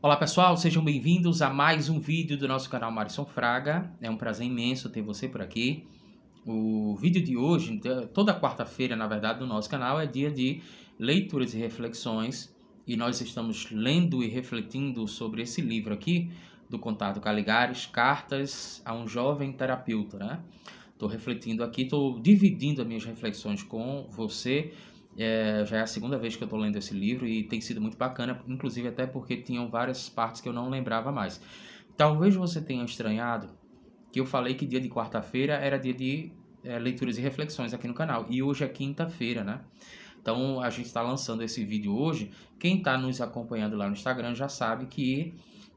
Olá pessoal, sejam bem-vindos a mais um vídeo do nosso canal Marison Fraga. É um prazer imenso ter você por aqui. O vídeo de hoje, toda quarta-feira, na verdade, do nosso canal é dia de leituras e reflexões e nós estamos lendo e refletindo sobre esse livro aqui do Contato Caligares, Cartas a um Jovem Terapeuta, né? Estou refletindo aqui, estou dividindo as minhas reflexões com você é, já é a segunda vez que eu estou lendo esse livro e tem sido muito bacana, inclusive até porque tinham várias partes que eu não lembrava mais. Talvez você tenha estranhado que eu falei que dia de quarta-feira era dia de é, leituras e reflexões aqui no canal e hoje é quinta-feira, né? Então a gente está lançando esse vídeo hoje. Quem está nos acompanhando lá no Instagram já sabe que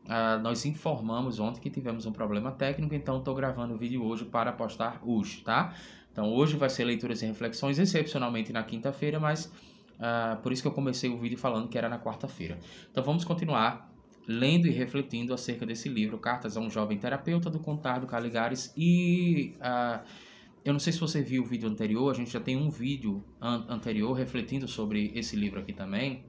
ah, nós informamos ontem que tivemos um problema técnico, então estou gravando o vídeo hoje para postar hoje, tá? Então hoje vai ser leituras e reflexões, excepcionalmente na quinta-feira, mas uh, por isso que eu comecei o vídeo falando que era na quarta-feira. Então vamos continuar lendo e refletindo acerca desse livro, Cartas a um Jovem Terapeuta, do Contardo Caligares. E uh, eu não sei se você viu o vídeo anterior, a gente já tem um vídeo an anterior refletindo sobre esse livro aqui também.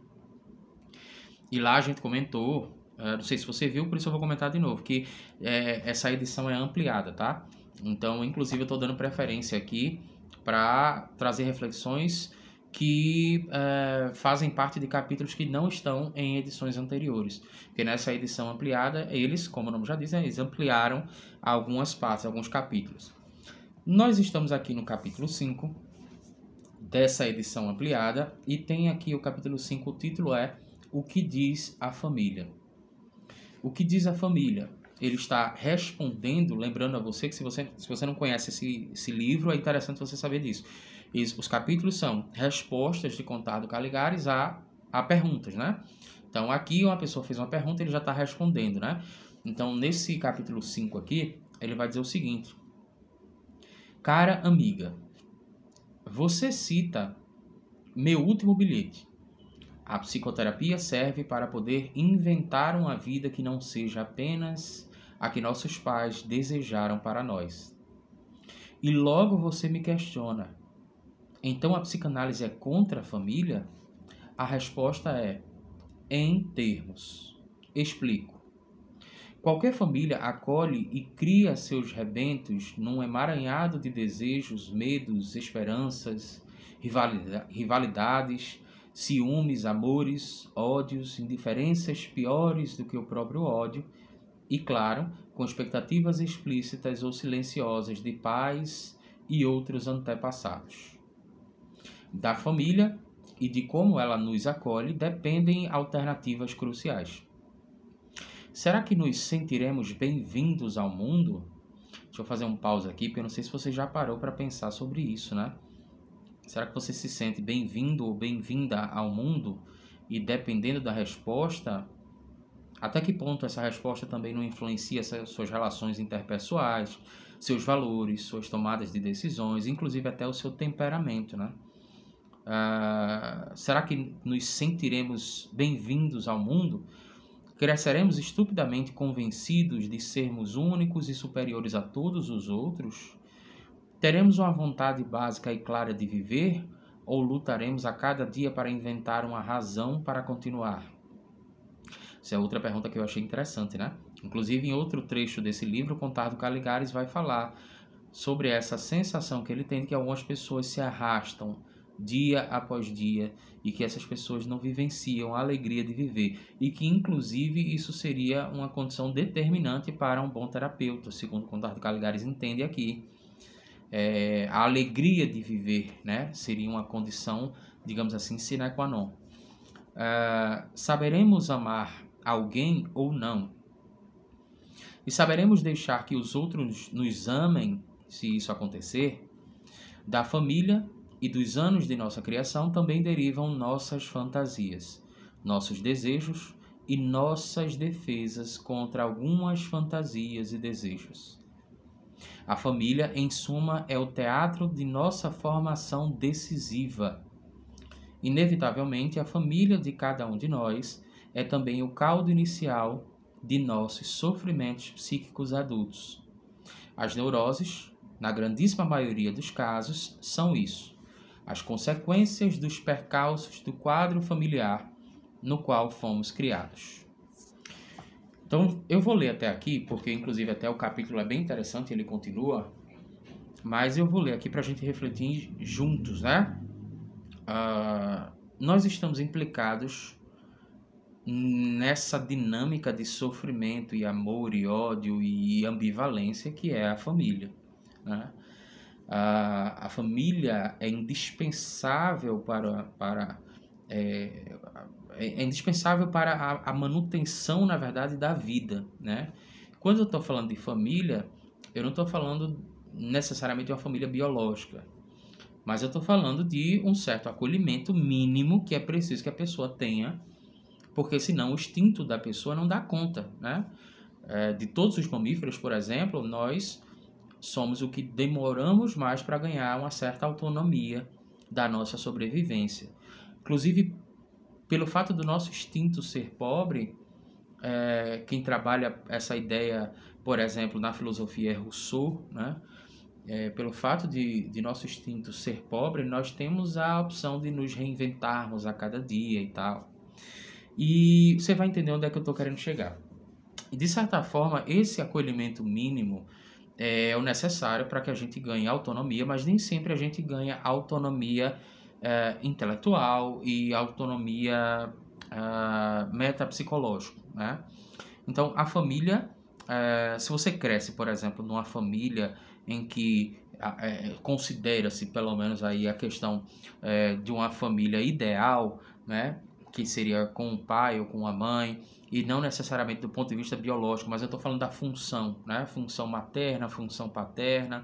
E lá a gente comentou, uh, não sei se você viu, por isso eu vou comentar de novo, que eh, essa edição é ampliada, tá? Então, inclusive, eu estou dando preferência aqui para trazer reflexões que é, fazem parte de capítulos que não estão em edições anteriores. Porque nessa edição ampliada, eles, como o nome já diz, né, eles ampliaram algumas partes, alguns capítulos. Nós estamos aqui no capítulo 5 dessa edição ampliada e tem aqui o capítulo 5, o título é O que diz a família. O que diz a família? ele está respondendo, lembrando a você que se você, se você não conhece esse, esse livro, é interessante você saber disso. Isso, os capítulos são respostas de Contardo Caligares a, a perguntas, né? Então, aqui uma pessoa fez uma pergunta, ele já está respondendo, né? Então, nesse capítulo 5 aqui, ele vai dizer o seguinte. Cara amiga, você cita meu último bilhete. A psicoterapia serve para poder inventar uma vida que não seja apenas a que nossos pais desejaram para nós. E logo você me questiona: então a psicanálise é contra a família? A resposta é: em termos. Explico. Qualquer família acolhe e cria seus rebentos num emaranhado de desejos, medos, esperanças, rivalidades, ciúmes, amores, ódios, indiferenças piores do que o próprio ódio e, claro, com expectativas explícitas ou silenciosas de pais e outros antepassados. Da família e de como ela nos acolhe dependem alternativas cruciais. Será que nos sentiremos bem-vindos ao mundo? Deixa eu fazer um pausa aqui, porque eu não sei se você já parou para pensar sobre isso, né? Será que você se sente bem-vindo ou bem-vinda ao mundo? E dependendo da resposta, até que ponto essa resposta também não influencia suas relações interpessoais, seus valores, suas tomadas de decisões, inclusive até o seu temperamento, né? Ah, será que nos sentiremos bem-vindos ao mundo? Cresceremos estupidamente convencidos de sermos únicos e superiores a todos os outros? Teremos uma vontade básica e clara de viver? Ou lutaremos a cada dia para inventar uma razão para continuar? Essa é outra pergunta que eu achei interessante, né? Inclusive, em outro trecho desse livro, o Contardo Caligares vai falar sobre essa sensação que ele tem de que algumas pessoas se arrastam dia após dia e que essas pessoas não vivenciam a alegria de viver e que inclusive isso seria uma condição determinante para um bom terapeuta, segundo Contardo Caligares entende aqui. É, a alegria de viver, né, seria uma condição, digamos assim, sine qua non. Ah, saberemos amar alguém ou não. E saberemos deixar que os outros nos amem, se isso acontecer, da família e dos anos de nossa criação também derivam nossas fantasias, nossos desejos e nossas defesas contra algumas fantasias e desejos. A família, em suma, é o teatro de nossa formação decisiva. Inevitavelmente, a família de cada um de nós é também o caldo inicial de nossos sofrimentos psíquicos adultos. As neuroses, na grandíssima maioria dos casos, são isso: as consequências dos percalços do quadro familiar no qual fomos criados. Então, eu vou ler até aqui, porque inclusive até o capítulo é bem interessante, ele continua, mas eu vou ler aqui para a gente refletir juntos, né? Uh, nós estamos implicados nessa dinâmica de sofrimento e amor e ódio e ambivalência que é a família. Né? A, a família é indispensável para, para é, é, é indispensável para a, a, manutenção, na verdade, da vida. Né? Quando eu estou falando de família, eu não estou falando necessariamente de uma família biológica, mas eu estou falando de um certo acolhimento mínimo que é preciso que a pessoa tenha porque senão o instinto da pessoa não dá conta, né? É, de todos os mamíferos, por exemplo, nós somos o que demoramos mais para ganhar uma certa autonomia da nossa sobrevivência. Inclusive, pelo fato do nosso instinto ser pobre, é, quem trabalha essa ideia, por exemplo, na filosofia é Rousseau, né? É, pelo fato de, de nosso instinto ser pobre, nós temos a opção de nos reinventarmos a cada dia e tal. E você vai entender onde é que eu estou querendo chegar. E de certa forma, esse acolhimento mínimo é, é o necessário para que a gente ganhe autonomia, mas nem sempre a gente ganha autonomia é, intelectual e autonomia é, metapsicológica. Né? Então, a família, é, se você cresce, por exemplo, numa família em que é, considera-se, pelo menos aí, a questão é, de uma família ideal, né? que seria com o pai ou com a mãe, e não necessariamente do ponto de vista biológico, mas eu estou falando da função, né? Função materna, função paterna.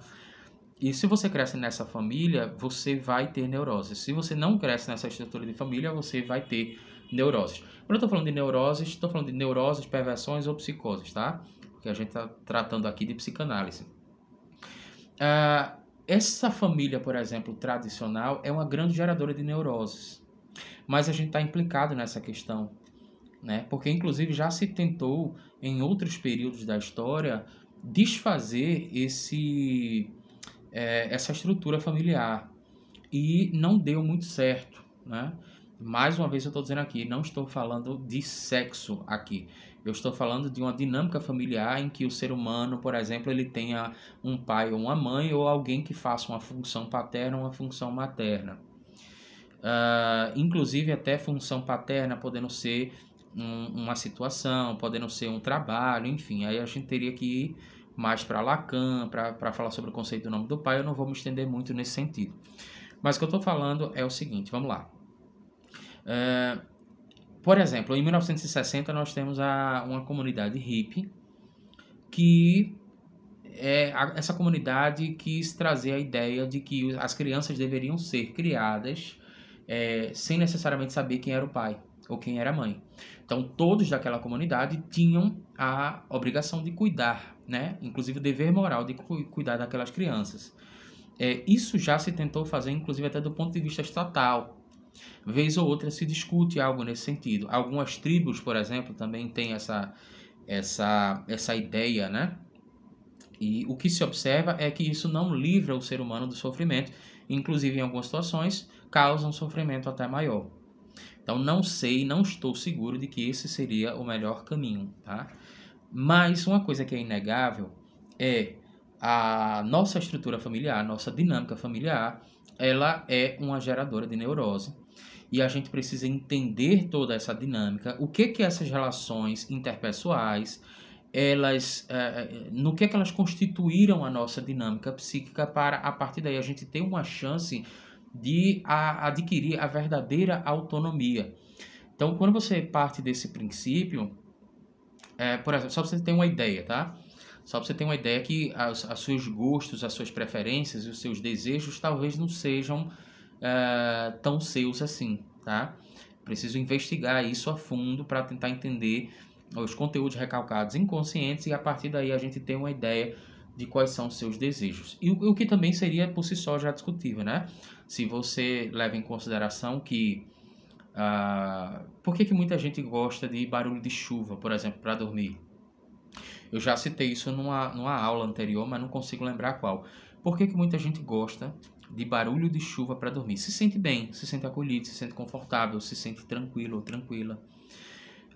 E se você cresce nessa família, você vai ter neuroses. Se você não cresce nessa estrutura de família, você vai ter neuroses. Quando eu estou falando de neuroses, estou falando de neuroses, perversões ou psicoses, tá? Porque a gente está tratando aqui de psicanálise. Ah, essa família, por exemplo, tradicional, é uma grande geradora de neuroses mas a gente está implicado nessa questão. Né? Porque, inclusive, já se tentou, em outros períodos da história, desfazer esse, é, essa estrutura familiar. E não deu muito certo. Né? Mais uma vez, eu estou dizendo aqui, não estou falando de sexo aqui. Eu estou falando de uma dinâmica familiar em que o ser humano, por exemplo, ele tenha um pai ou uma mãe ou alguém que faça uma função paterna ou uma função materna uh, inclusive até função paterna podendo ser um, uma situação, podendo ser um trabalho, enfim. Aí a gente teria que ir mais para Lacan, para falar sobre o conceito do nome do pai, eu não vou me estender muito nesse sentido. Mas o que eu estou falando é o seguinte, vamos lá. Uh, por exemplo, em 1960 nós temos a, uma comunidade hippie que é essa comunidade quis trazer a ideia de que as crianças deveriam ser criadas é, sem necessariamente saber quem era o pai ou quem era a mãe. Então, todos daquela comunidade tinham a obrigação de cuidar, né? inclusive o dever moral de cu cuidar daquelas crianças. É, isso já se tentou fazer, inclusive, até do ponto de vista estatal. Vez ou outra se discute algo nesse sentido. Algumas tribos, por exemplo, também têm essa, essa, essa ideia, né? E o que se observa é que isso não livra o ser humano do sofrimento, inclusive em algumas situações, causam sofrimento até maior. Então não sei, não estou seguro de que esse seria o melhor caminho, tá? Mas uma coisa que é inegável é a nossa estrutura familiar, a nossa dinâmica familiar, ela é uma geradora de neurose. E a gente precisa entender toda essa dinâmica, o que que essas relações interpessoais, elas, é, no que é que elas constituíram a nossa dinâmica psíquica para a partir daí a gente ter uma chance de a, adquirir a verdadeira autonomia. Então, quando você parte desse princípio, é, por exemplo, só para você ter uma ideia, tá? Só para você ter uma ideia que as, as seus gostos, as suas preferências e os seus desejos talvez não sejam é, tão seus assim, tá? Preciso investigar isso a fundo para tentar entender os conteúdos recalcados inconscientes e a partir daí a gente ter uma ideia de quais são os seus desejos. E o, o que também seria por si só já discutível, né? Se você leva em consideração que. Uh, por que, que muita gente gosta de barulho de chuva, por exemplo, para dormir? Eu já citei isso numa, numa aula anterior, mas não consigo lembrar qual. Por que, que muita gente gosta de barulho de chuva para dormir? Se sente bem, se sente acolhido, se sente confortável, se sente tranquilo ou tranquila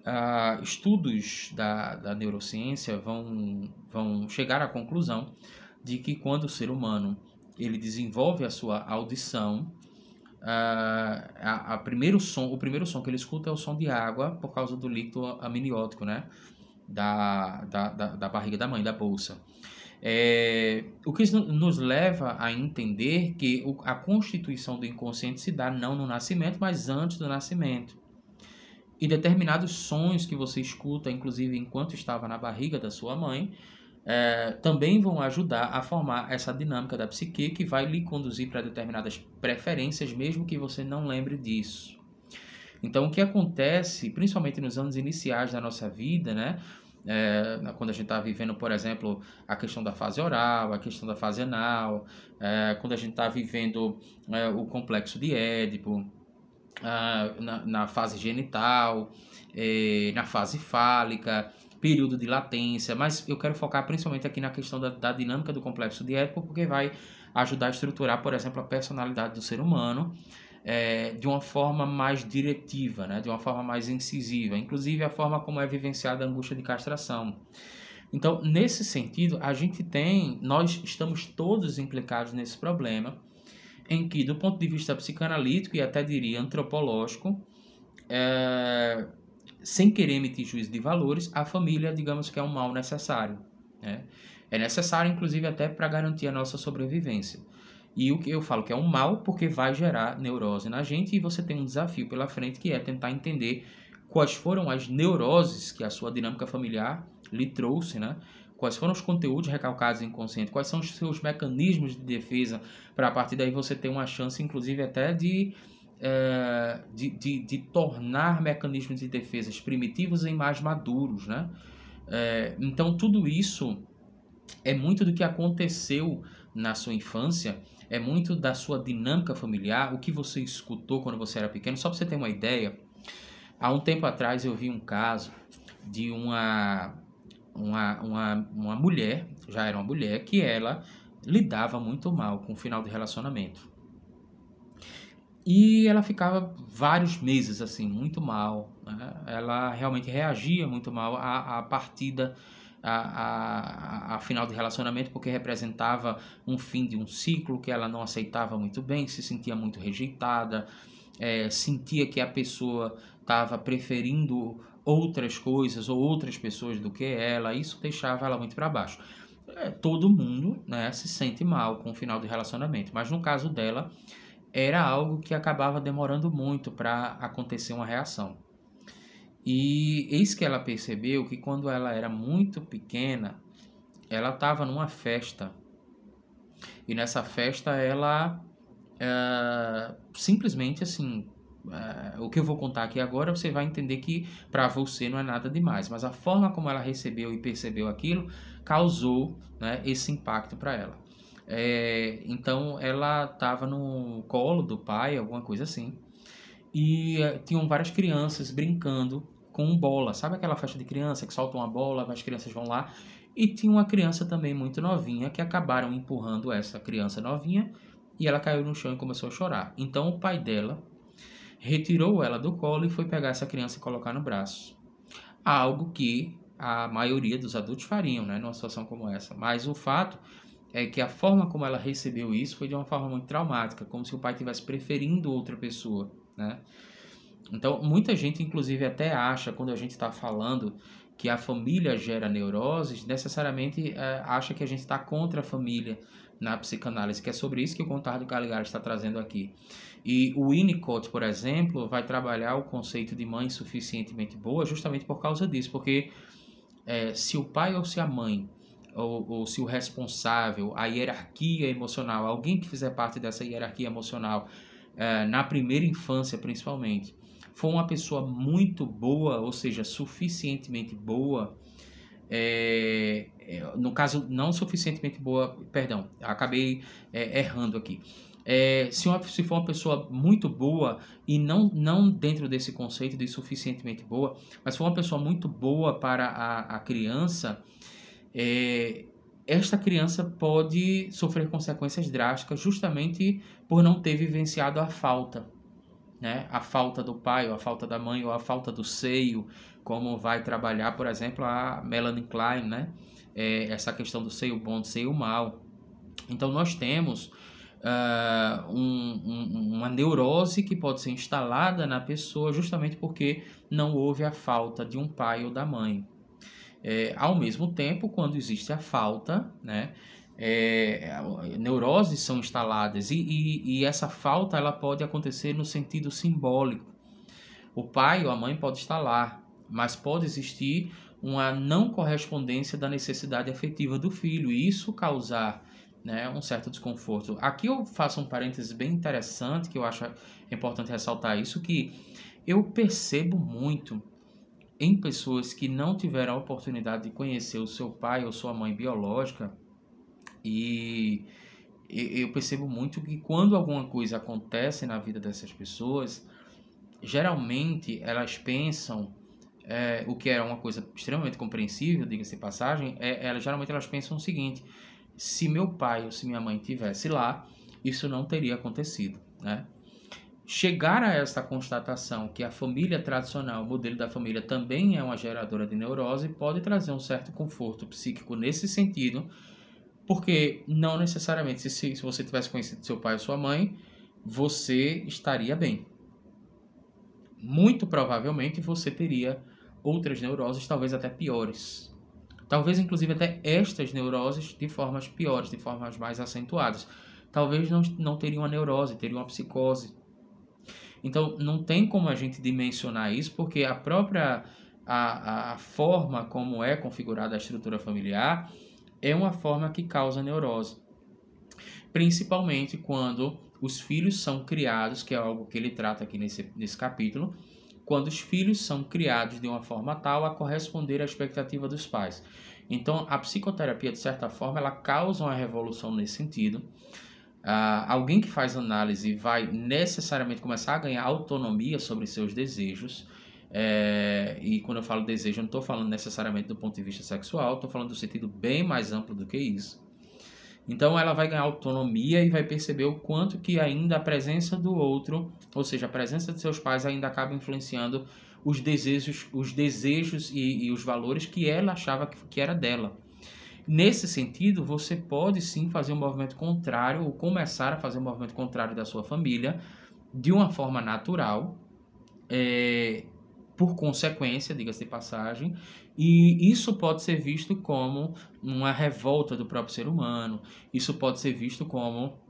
ah, estudos da, da neurociência vão, vão chegar à conclusão de que quando o ser humano ele desenvolve a sua audição, ah, a, a, primeiro som, o primeiro som que ele escuta é o som de água por causa do líquido amniótico, né? Da, da, da, da barriga da mãe, da bolsa. É, o que nos leva a entender que a constituição do inconsciente se dá não no nascimento, mas antes do nascimento. E determinados sons que você escuta, inclusive enquanto estava na barriga da sua mãe, é, também vão ajudar a formar essa dinâmica da psique que vai lhe conduzir para determinadas preferências, mesmo que você não lembre disso. Então, o que acontece, principalmente nos anos iniciais da nossa vida, né? É, quando a gente está vivendo, por exemplo, a questão da fase oral, a questão da fase anal, é, quando a gente está vivendo é, o complexo de Édipo, na, fase genital, é, na fase fálica, período de latência, mas eu quero focar principalmente aqui na questão da, da dinâmica do complexo Édipo, porque vai ajudar a estruturar, por exemplo, a personalidade do ser humano é, de uma forma mais diretiva, né? de uma forma mais incisiva, inclusive a forma como é vivenciada a angústia de castração. Então, nesse sentido, a gente tem, nós estamos todos implicados nesse problema em que, do ponto de vista psicanalítico e até diria antropológico, é, sem querer emitir juízo de valores, a família, digamos que é um mal necessário. Né? É necessário, inclusive, até para garantir a nossa sobrevivência. E o que eu falo que é um mal, porque vai gerar neurose na gente e você tem um desafio pela frente que é tentar entender quais foram as neuroses que a sua dinâmica familiar lhe trouxe, né? quais foram os conteúdos recalcados inconsciente, quais são os seus mecanismos de defesa, para a partir daí você ter uma chance, inclusive, até de, é, de, de, de, tornar mecanismos de defesa primitivos em mais maduros, né? É, então, tudo isso é muito do que aconteceu na sua infância, é muito da sua dinâmica familiar, o que você escutou quando você era pequeno. Só para você ter uma ideia, há um tempo atrás eu vi um caso de uma uma, uma, uma mulher, já era uma mulher, que ela lidava muito mal com o final do relacionamento. E ela ficava vários meses assim, muito mal. Né? Ela realmente reagia muito mal à, à partida, a final do relacionamento, porque representava um fim de um ciclo que ela não aceitava muito bem, se sentia muito rejeitada, é, sentia que a pessoa estava preferindo outras coisas ou outras pessoas do que ela, isso deixava ela muito para baixo. É, todo mundo né, se sente mal com o final do relacionamento, mas no caso dela, era algo que acabava demorando muito para acontecer uma reação. E eis que ela percebeu que quando ela era muito pequena, ela estava numa festa. E nessa festa ela eh, simplesmente assim Uh, o que eu vou contar aqui agora, você vai entender que para você não é nada demais, mas a forma como ela recebeu e percebeu aquilo causou né, esse impacto para ela. É, então ela estava no colo do pai, alguma coisa assim, e uh, tinham várias crianças brincando com bola. Sabe aquela festa de criança que soltam uma bola, as crianças vão lá? E tinha uma criança também muito novinha que acabaram empurrando essa criança novinha e ela caiu no chão e começou a chorar. Então o pai dela retirou ela do colo e foi pegar essa criança e colocar no braço. Algo que a maioria dos adultos fariam, né, numa situação como essa. Mas o fato é que a forma como ela recebeu isso foi de uma forma muito traumática, como se o pai estivesse preferindo outra pessoa, né? Então, muita gente, inclusive, até acha, quando a gente está falando que a família gera neuroses, necessariamente é, acha que a gente está contra a família, na psicanálise, que é sobre isso que o Contardo Caligari está trazendo aqui. E o Winnicott, por exemplo, vai trabalhar o conceito de mãe suficientemente boa justamente por causa disso, porque é, se o pai ou se a mãe, ou, ou, se o responsável, a hierarquia emocional, alguém que fizer parte dessa hierarquia emocional, é, na primeira infância principalmente, for uma pessoa muito boa, ou seja, suficientemente boa, é, é, no caso, não suficientemente boa, perdão, acabei é, errando aqui. É, se, uma, se for uma pessoa muito boa, e não, não dentro desse conceito de suficientemente boa, mas for uma pessoa muito boa para a, a criança, é, esta criança pode sofrer consequências drásticas justamente por não ter vivenciado a falta. Né? A falta do pai, ou a falta da mãe, ou a falta do seio, como vai trabalhar, por exemplo, a Melanie Klein, né? é, essa questão do seio bom, do seio mal. Então nós temos uh, um, um, uma neurose que pode ser instalada na pessoa justamente porque não houve a falta de um pai ou da mãe. É, ao mesmo tempo, quando existe a falta, né, é, neuroses são instaladas e, e, e, essa falta ela pode acontecer no sentido simbólico. O pai ou a mãe pode estar lá, mas pode existir uma não correspondência da necessidade afetiva do filho e isso causar né, um certo desconforto. Aqui eu faço um parênteses bem interessante que eu acho importante ressaltar isso que eu percebo muito em pessoas que não tiveram a oportunidade de conhecer o seu pai ou sua mãe biológica e eu percebo muito que quando alguma coisa acontece na vida dessas pessoas, geralmente elas pensam é, o que era uma coisa extremamente compreensível, diga-se passagem, é, elas geralmente elas pensam o seguinte: se meu pai ou se minha mãe tivesse lá, isso não teria acontecido. Né? Chegar a essa constatação que a família tradicional, o modelo da família, também é uma geradora de neurose, pode trazer um certo conforto psíquico nesse sentido, porque não necessariamente, se, se você tivesse conhecido seu pai ou sua mãe, você estaria bem muito provavelmente você teria outras neuroses, talvez até piores. Talvez, inclusive, até estas neuroses de formas piores, de formas mais acentuadas. Talvez não, não teria uma neurose, teria uma psicose. Então, não tem como a gente dimensionar isso, porque a própria a, a forma como é configurada a estrutura familiar é uma forma que causa neurose. Principalmente quando os filhos são criados, que é algo que ele trata aqui nesse, nesse capítulo, quando os filhos são criados de uma forma tal a corresponder à expectativa dos pais. Então, a psicoterapia, de certa forma, ela causa uma revolução nesse sentido. Uh, alguém que faz análise vai necessariamente começar a ganhar autonomia sobre seus desejos. É, e quando eu falo desejo, eu não estou falando necessariamente do ponto de vista sexual, estou falando do sentido bem mais amplo do que isso. Então ela vai ganhar autonomia e vai perceber o quanto que ainda a presença do outro, ou seja, a presença de seus pais ainda acaba influenciando os desejos, os desejos e, e os valores que ela achava que, que era dela. Nesse sentido, você pode sim fazer um movimento contrário ou começar a fazer um movimento contrário da sua família de uma forma natural, é, por consequência, diga-se de passagem, e isso pode ser visto como uma revolta do próprio ser humano, isso pode ser visto como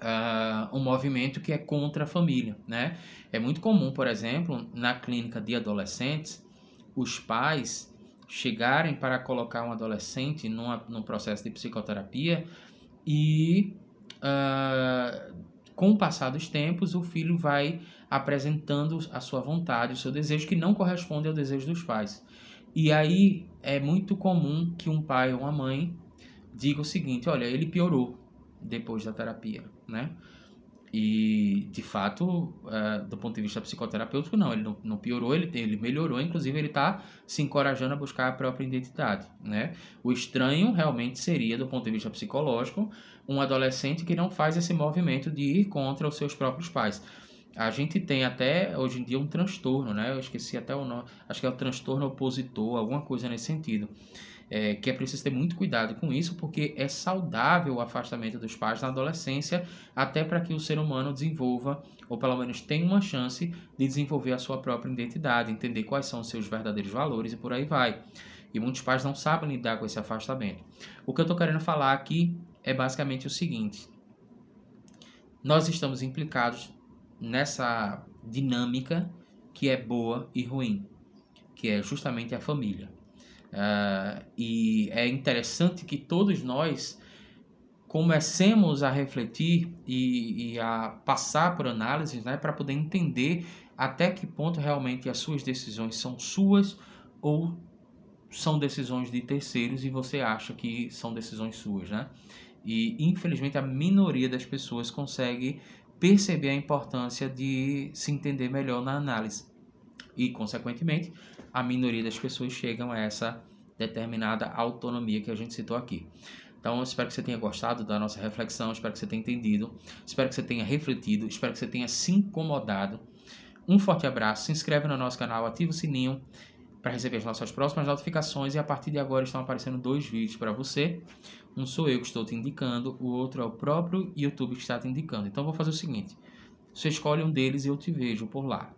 Uh, um movimento que é contra a família, né? É muito comum, por exemplo, na clínica de adolescentes, os pais chegarem para colocar um adolescente numa, num processo de psicoterapia e, uh, com o passar dos tempos, o filho vai apresentando a sua vontade, o seu desejo, que não corresponde ao desejo dos pais. E aí é muito comum que um pai ou uma mãe diga o seguinte: olha, ele piorou depois da terapia, né? E, de fato, é, do ponto de vista psicoterapêutico, não, ele não, piorou, ele, ele melhorou, inclusive ele está se encorajando a buscar a própria identidade, né? O estranho realmente seria, do ponto de vista psicológico, um adolescente que não faz esse movimento de ir contra os seus próprios pais a gente tem até hoje em dia um transtorno, né? Eu esqueci até o nome, acho que é o transtorno opositor, alguma coisa nesse sentido. É, que é preciso ter muito cuidado com isso, porque é saudável o afastamento dos pais na adolescência, até para que o ser humano desenvolva, ou pelo menos tenha uma chance de desenvolver a sua própria identidade, entender quais são os seus verdadeiros valores e por aí vai. E muitos pais não sabem lidar com esse afastamento. O que eu estou querendo falar aqui é basicamente o seguinte: nós estamos implicados nessa dinâmica que é boa e ruim, que é justamente a família. Uh, e é interessante que todos nós comecemos a refletir e, e a passar por análises né, para poder entender até que ponto realmente as suas decisões são suas ou são decisões de terceiros e você acha que são decisões suas, né? E infelizmente a minoria das pessoas consegue perceber a importância de se entender melhor na análise. E, consequentemente, a minoria das pessoas chegam a essa determinada autonomia que a gente citou aqui. Então, eu espero que você tenha gostado da nossa reflexão, espero que você tenha entendido, espero que você tenha refletido, espero que você tenha se incomodado. Um forte abraço, se inscreve no nosso canal, ativa o sininho para receber as nossas próximas notificações e a partir de agora estão aparecendo dois vídeos para você. Um sou eu que estou te indicando, o outro é o próprio YouTube que está te indicando. Então vou fazer o seguinte: você escolhe um deles e eu te vejo por lá.